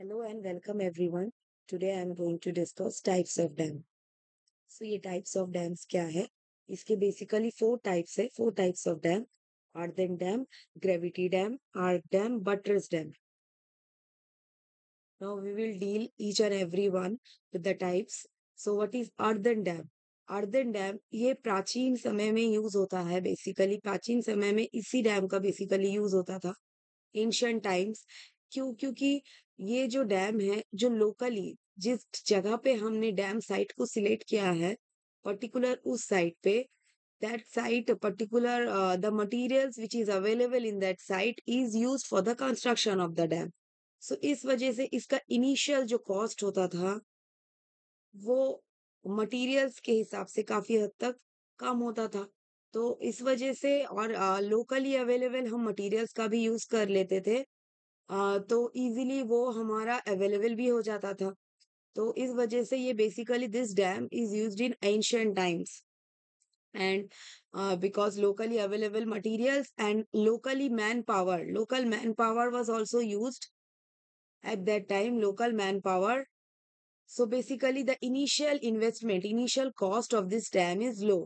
Hello and welcome everyone today I am going to discuss types of dam so ये types of dams क्या है इसके basically four types है four types of dam earthen dam gravity dam arch dam buttress dam now we will deal each and everyone with the types so what is earthen dam earthen dam ये प्राचीन समय में use होता है basically प्राचीन समय में इसी डैम का बेसिकली यूज होता था एंशियंट टाइम्स क्यों क्योंकि ये जो डैम है जो लोकली जिस जगह पे हमने डैम साइट को सिलेक्ट किया है पर्टिकुलर उस साइट पे that site particular the material which is available in that site is use for the construction of the dam so इस वजह से इसका इनिशियल जो कॉस्ट होता था वो मटेरियल्स के हिसाब से काफी हद तक कम होता था तो इस वजह से और लोकली अवेलेबल हम मटेरियल्स का भी यूज कर लेते थे तो इजीली वो हमारा अवेलेबल भी हो जाता था तो इस वजह से ये basically this dam is use in ancient times and because locally available materials and locally manpower local manpower was also use at that time local manpower so basically the initial investment initial cost of this dam is low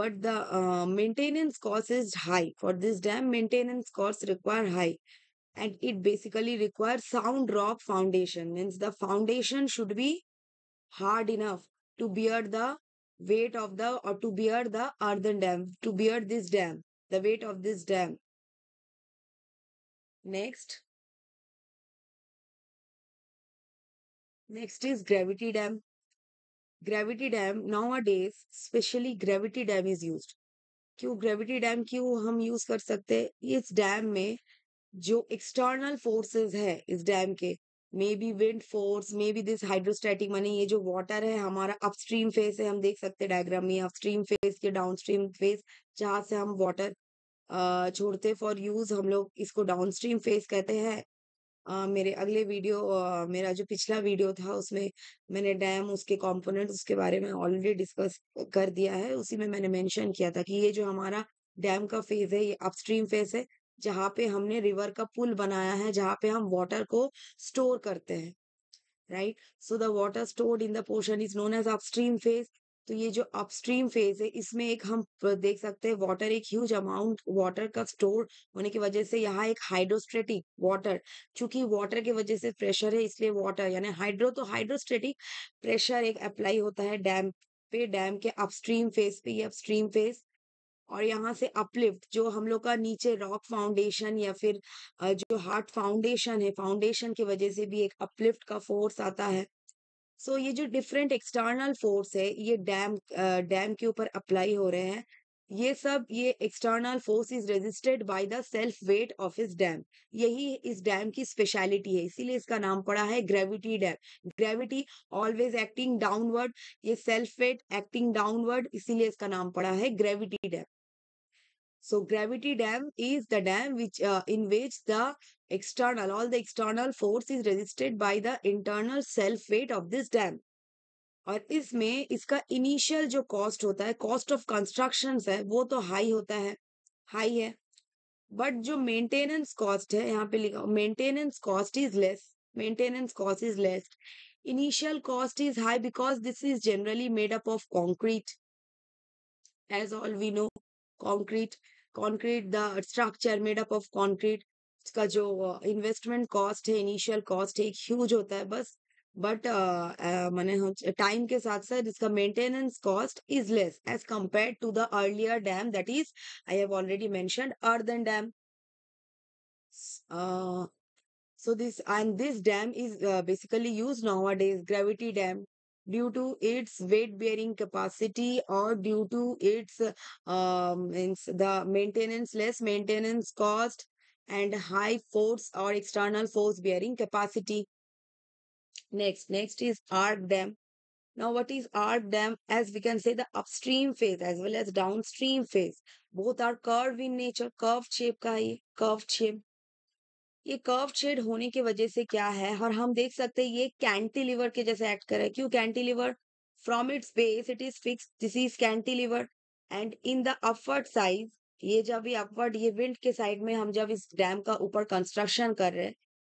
but the maintenance cost is high for this dam maintenance cost require high and it basically requires sound rock foundation means the foundation should be hard enough to bear the weight of the or to bear the earthen dam to bear this dam the weight of this dam next next is gravity dam gravity dam nowadays specially gravity dam is used क्यों gravity dam क्यों हम use कर सकते हैं इस dam में जो external forces है इस डैम के maybe wind force maybe this hydrostatic माने ये जो वाटर है हमारा अपस्ट्रीम फेस है हम देख सकते हैं डायग्राम में अपस्ट्रीम फेस के डाउनस्ट्रीम फेस जहाँ से हम वाटर छोड़ते फॉर यूज हम लोग इसको डाउनस्ट्रीम फेस कहते हैं मेरे अगले वीडियो मेरा जो पिछला वीडियो था उसमें मैंने डैम उसके कंपोनेंट उसके बारे में ऑलरेडी डिस्कस कर दिया है उसी में मैंने मेंशन किया था कि ये जो हमारा डैम का फेज है ये अपस्ट्रीम फेज है जहाँ पे हमने रिवर का पुल बनाया है जहाँ पे हम वाटर को स्टोर करते हैं right so the water stored in the portion is known as upstream face तो ये जो अपस्ट्रीम फेज है इसमें एक हम देख सकते हैं वाटर एक ह्यूज अमाउंट वाटर का स्टोर होने की वजह से यहाँ एक हाइड्रोस्टेटिक वाटर चूंकि वाटर की वजह से प्रेशर है इसलिए वाटर यानी हाइड्रो तो हाइड्रोस्टेटिक प्रेशर एक अप्लाई होता है डैम पे डैम के अपस्ट्रीम फेज पे ये अपस्ट्रीम फेज और यहाँ से अपलिफ्ट जो हम लोग का नीचे रॉक फाउंडेशन या फिर जो हार्ट फाउंडेशन है फाउंडेशन की वजह से भी एक अपलिफ्ट का फोर्स आता है सो so, ये जो डिफरेंट एक्सटर्नल फोर्स है ये डैम डैम के ऊपर अप्लाई हो रहे हैं ये सब ये external force is resisted by the self weight of इस डैम यही इस डैम की स्पेशलिटी है इसीलिए इसका नाम पड़ा है gravity dam gravity always acting downward ये सेल्फ वेट एक्टिंग डाउनवर्ड इसीलिए इसका नाम पड़ा है gravity dam So gravity dam is the dam which uh, in which the external, all the external force is resisted by the internal self weight of this dam. और इसमें इसका initial जो cost होता है कॉस्ट ऑफ कंस्ट्रक्शन है वो तो high होता है हाई है बट जो मेंटेनेंस कॉस्ट है यहाँ पे लिखा maintenance cost is less maintenance cost is less initial cost is high because this is generally made up of concrete as all we know concrete concrete the structure made up of concrete का जो investment cost है initial cost है huge होता है बस but मैंने time के साथ साथ इसका maintenance cost is less as compare to the earlier dam that is I have already mentioned earthen dam so this and this dam is uh, basically used days gravity dam due to its weight bearing capacity or due to its um, the maintenance less maintenance cost and high force or external force bearing capacity. Next, next is arc dam. Now, what is arc dam? As we can say, the upstream phase as well as downstream phase. Both are curved in nature. Curved shape ka hai, curved shape. ये curve shaped होने की वजह से क्या है और हम देख सकते हैं ये कैंटिलीवर के जैसे एक्ट करे क्यों cantilever from its base it is fix this is cantilever and in the upward side ये जब ये अपवर्ड ये विंड के साइड में हम जब इस डैम का ऊपर कंस्ट्रक्शन कर रहे हैं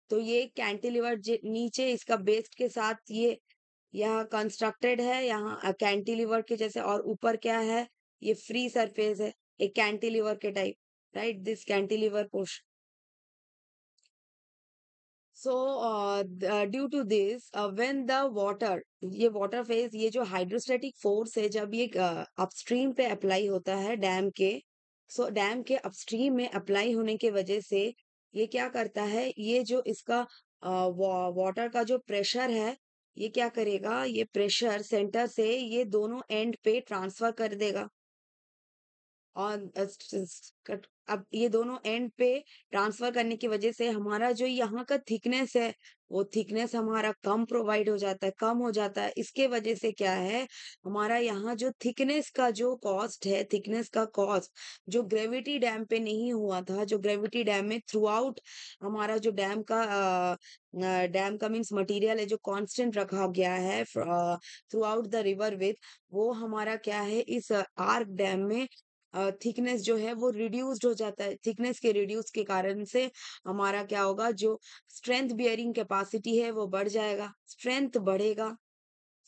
तो ये कैंटिलीवर नीचे इसका बेस्ट के साथ ये यहाँ कंस्ट्रक्टेड है यहाँ कैंटिलीवर के जैसे और ऊपर क्या है ये फ्री सरफेस है एक कैंटिलीवर के type right this cantilever portion so due to this when the water ये वाटर फेज ये जो हाइड्रोस्टेटिक फोर्स है जब ये अपस्ट्रीम uh, पे अप्लाई होता है डैम के सो so, डैम के अपस्ट्रीम में अप्लाई होने के वजह से ये क्या करता है ये जो इसका वाटर uh, का जो प्रेशर है ये क्या करेगा ये प्रेशर सेंटर से ये दोनों एंड पे ट्रांसफर कर देगा और अब ये दोनों एंड पे ट्रांसफर करने की वजह से हमारा जो यहाँ का थिकनेस है वो थिकनेस हमारा कम प्रोवाइड हो जाता है कम हो जाता है इसके वजह से क्या है हमारा यहाँ जो थिकनेस का जो कॉस्ट है थिकनेस का कॉस्ट जो ग्रेविटी डैम पे नहीं हुआ था जो ग्रेविटी डैम में थ्रू आउट हमारा जो डैम का डैम का मीन्स मटेरियल है जो कॉन्स्टेंट रखा गया है throughout the river with वो हमारा क्या है इस आर्क डैम में थिकनेस जो है वो रिड्यूस्ड हो जाता है थिकनेस के रिड्यूस के कारण से हमारा क्या होगा जो स्ट्रेंथ बियरिंग कैपेसिटी है वो बढ़ जाएगा स्ट्रेंथ बढ़ेगा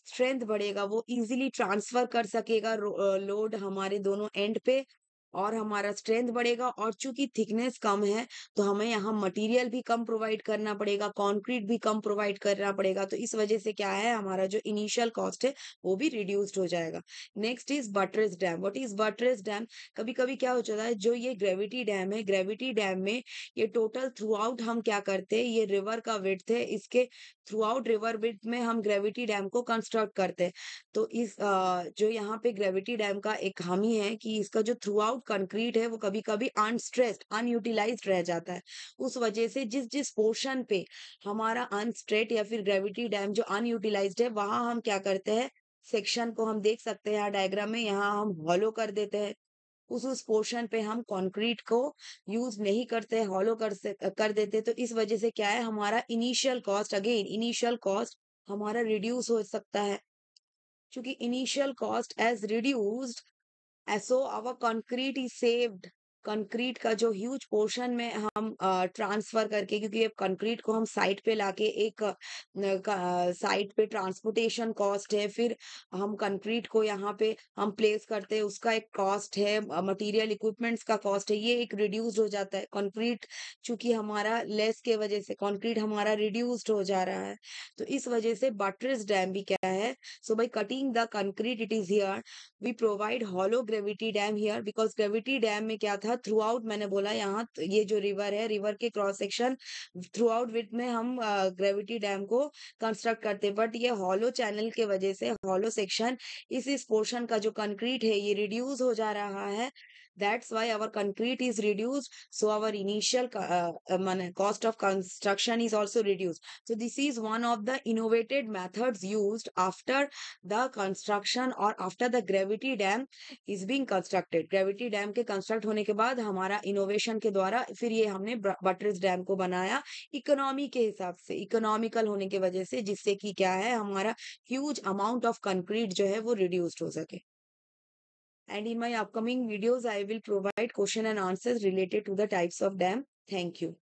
स्ट्रेंथ बढ़ेगा वो इजीली ट्रांसफर कर सकेगा लोड हमारे दोनों एंड पे और हमारा स्ट्रेंथ बढ़ेगा और चूंकि थिकनेस कम है तो हमें यहाँ मटेरियल भी कम प्रोवाइड करना पड़ेगा कंक्रीट भी कम प्रोवाइड करना पड़ेगा तो इस वजह से क्या है हमारा जो इनिशियल कॉस्ट है वो भी रिड्यूस्ड हो जाएगा next is buttress dam what is buttress dam कभी कभी क्या हो जाता है जो ये ग्रेविटी डैम है ग्रेविटी डैम में ये टोटल थ्रू आउट हम क्या करते हैं ये रिवर का वेट है इसके थ्रू आउट रिवर बिट में हम ग्रेविटी डैम को कंस्ट्रक्ट करते हैं तो इस जो यहाँ पे ग्रेविटी डैम का एक खामी है कि इसका जो थ्रू आउट कंक्रीट है वो कभी कभी अनस्ट्रेस्ड अनयूटिलाइज रह जाता है उस वजह से जिस जिस पोर्शन पे हमारा अनस्ट्रेट या फिर ग्रेविटी डैम जो अनयूटिलाइज है वहां हम क्या करते हैं सेक्शन को हम देख सकते हैं यहाँ डायग्राम में यहाँ हम हॉलो कर देते हैं उस उस पोर्शन पे हम कंक्रीट को यूज नहीं करते हॉलो कर से कर देते तो इस वजह से क्या है हमारा initial cost again initial cost हमारा रिड्यूस हो सकता है क्योंकि initial cost as reduced also our concrete is saved concrete का जो ह्यूज पोर्शन में हम ट्रांसफर करके क्योंकि ये कंक्रीट को हम साइट पे लाके एक साइट पे ट्रांसपोर्टेशन कॉस्ट है फिर हम कंक्रीट को यहाँ पे हम प्लेस करते हैं उसका एक कॉस्ट है मटेरियल इक्विपमेंट्स का कॉस्ट है ये एक रिड्यूस्ड हो जाता है कंक्रीट चूंकि हमारा लेस के वजह से कंक्रीट हमारा रिड्यूस्ड हो जा रहा है तो इस वजह से बटरिस डैम भी क्या है so by cutting the concrete it is here we provide hollow gravity dam here because gravity dam में क्या था था थ्रू आउट मैंने बोला यहाँ ये जो रिवर है रिवर के cross section throughout with में हम ग्रेविटी डैम को कंस्ट्रक्ट करते बट ये हॉलो चैनल के वजह से हॉलो सेक्शन इस इस पोर्शन का जो कंक्रीट है ये रिड्यूस हो जा रहा है That's why our concrete is reduced. So our initial uh, cost of construction is also reduced. So this is one of the innovated methods used after the construction or after the gravity dam is being constructed gravity dam ke construct hone ke baad hamara innovation ke dwara fir ye humne buttress dam ko banaya economy ke hisab se economical hone ke wajah se jisse ki kya hai hamara huge amount of concrete jo hai wo reduced ho sake and in my upcoming videos I will provide question and answers related to the types of dam. Thank you.